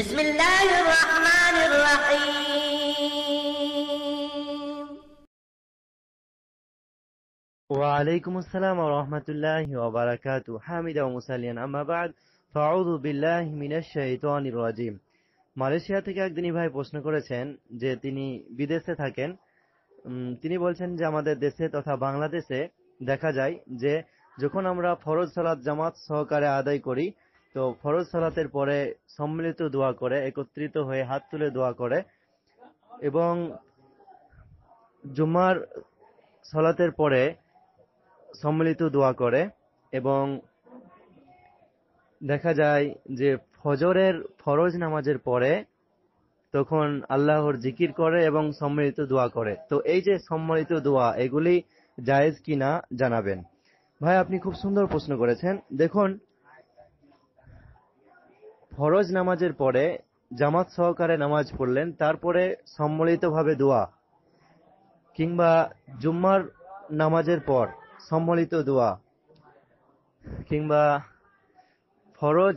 بسم الله الرحمن الرحيم وعليكم السلام ورحمة الله وبركاته حامدا ومسليا أما بعد فأعوذ بالله من الشيطان الرجيم Malaysia থেকে একদিনই ভাই প্রশ্ন করেছেন যে তিনি বিদেশে থাকেন তিনি বলছেন যে আমাদের দেশে তথা বাংলাদেশে দেখা যায় যে যখন আমরা ফরজ সালাদ জামাত সহকারে আদায় করি তো ফরজ সালাতের পরে সম্মিলিত দোয়া করে একত্রিত হয়ে হাত তুলে দোয়া করে এবং জুমার সলাতের পরে সম্মিলিত দোয়া করে এবং দেখা যায় যে ফজরের ফরজ নামাজের পরে তখন আল্লাহর জিকির করে এবং সম্মিলিত দোয়া করে তো এই যে সম্মিলিত দোয়া এগুলি জায়েজ কিনা জানাবেন ভাই আপনি খুব সুন্দর প্রশ্ন করেছেন দেখুন ফরজ নামাজের পরে জামাত সহকারে নামাজ পড়লেন তারপরে সম্মিলিতভাবে দোয়া কিংবা জুম্মার নামাজের পর সম্মিলিত দোয়া কিংবা ফরজ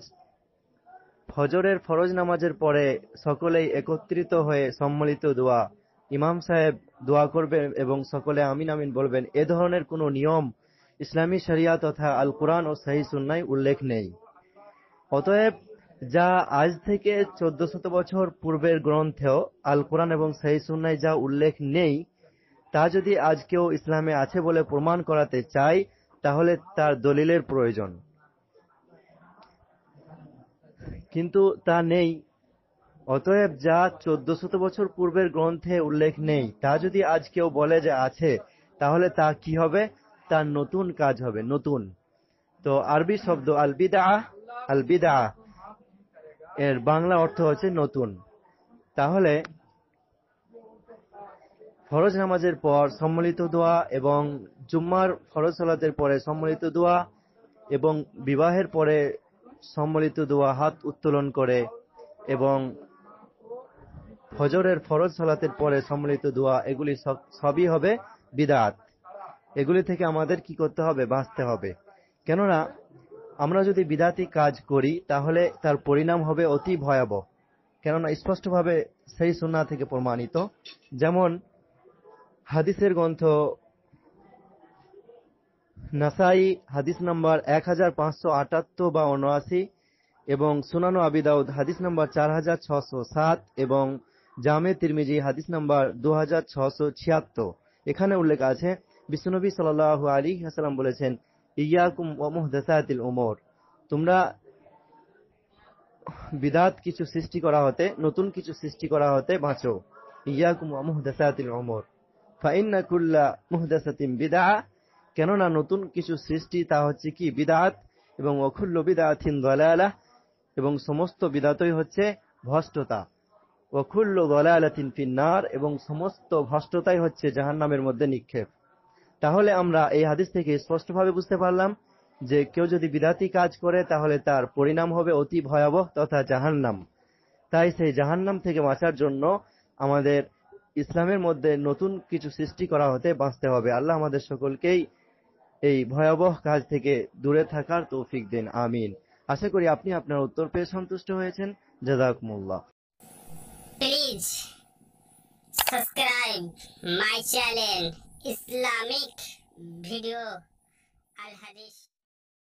ফজরের ফরজ নামাজের পরে সকলেই একত্রিত হয়ে সম্মিলিত দোয়া ইমাম সাহেব দোয়া করবেন এবং সকলে আমিন আমিন বলবেন এ ধরনের কোনো নিয়ম ইসলামী শরিয়া তথা আল কোরআন ও সাহি সুন্নায় উল্লেখ নেই অতএব যা আজ থেকে চোদ্দ শত বছর পূর্বের গ্রন্থেও আল কোরআন এবং সহি সুন্নায় যা উল্লেখ নেই তা যদি আজকেও ইসলামে আছে বলে প্রমাণ করাতে চায় তাহলে তার দলিলের প্রয়োজন কিন্তু তা নেই অতএব যা চোদ্দ শত বছর পূর্বের গ্রন্থে উল্লেখ নেই তা যদি আজ কেউ বলে যে আছে তাহলে তা কি হবে তার নতুন কাজ হবে নতুন তো আরবি শব্দ আলবিদা আলবিদা এর বাংলা অর্থ হচ্ছে নতুন তাহলে ফরজ নামাজের পর সম্মিলিত দোয়া এবং জুম্মার ফরজ সালাতের পরে সম্মিলিত দোয়া এবং বিবাহের পরে সম্মিলিত দোয়া হাত উত্তোলন করে এবং ফজরের ফরজ সালাতের পরে সম্মিলিত দোয়া এগুলি সবই হবে বিদাত এগুলি থেকে আমাদের কি করতে হবে বাঁচতে হবে কেননা আমরা যদি বিদাতি কাজ করি তাহলে তার পরিণাম হবে অতি ভয়াবহ কেননা স্পষ্টভাবে সেই সুন্না থেকে প্রমাণিত যেমন হাদিসের গ্রন্থ নাসাই হাদিস নাম্বার এক হাজার পাঁচশো আটাত্তর বা উনআশি এবং সুনানো আবিদাউদ হাদিস নাম্বার চার হাজার ছশো সাত এবং জামে তিরমিজি হাদিস নাম্বার দু হাজার ছশো ছিয়াত্তর এখানে উল্লেখ আছে বিশ্বনবী সাল আলী হাসালাম বলেছেন ইয়াকুম ওমর তোমরা বিদাত কিছু সৃষ্টি করা হতে নতুন কিছু সৃষ্টি করা হতে বাঁচো ইয়াকুম ওমুহদাসাতিল অমর ফাইন্না মুহদাসাতিম বিদা কেননা নতুন কিছু সৃষ্টি তা হচ্ছে কি বিদাত এবং অখুল্ল বিদাথিন দলালা এবং সমস্ত বিদাতই হচ্ছে ভষ্টতা অখুল্ল দলালাতিন ফিন্নার এবং সমস্ত ভষ্টতাই হচ্ছে জাহান্নামের মধ্যে নিক্ষেপ তাহলে আমরা এই হাদিস থেকে স্পষ্টভাবে বুঝতে পারলাম যে কেউ যদি বিদাতি কাজ করে তাহলে তার পরিণাম হবে অতি ভয়াবহ তথা জাহান্নাম তাই সেই জাহান্নাম থেকে বাঁচার জন্য আমাদের ইসলামের মধ্যে নতুন কিছু সৃষ্টি করা হতে বাঁচতে হবে আল্লাহ আমাদের সকলকেই এই ভয়াবহ কাজ থেকে দূরে থাকার তৌফিক দিন আমিন আশা করি আপনি আপনার উত্তর পেয়ে সন্তুষ্ট হয়েছেন মোল্লা please subscribe my channel Islamic video अल हदीस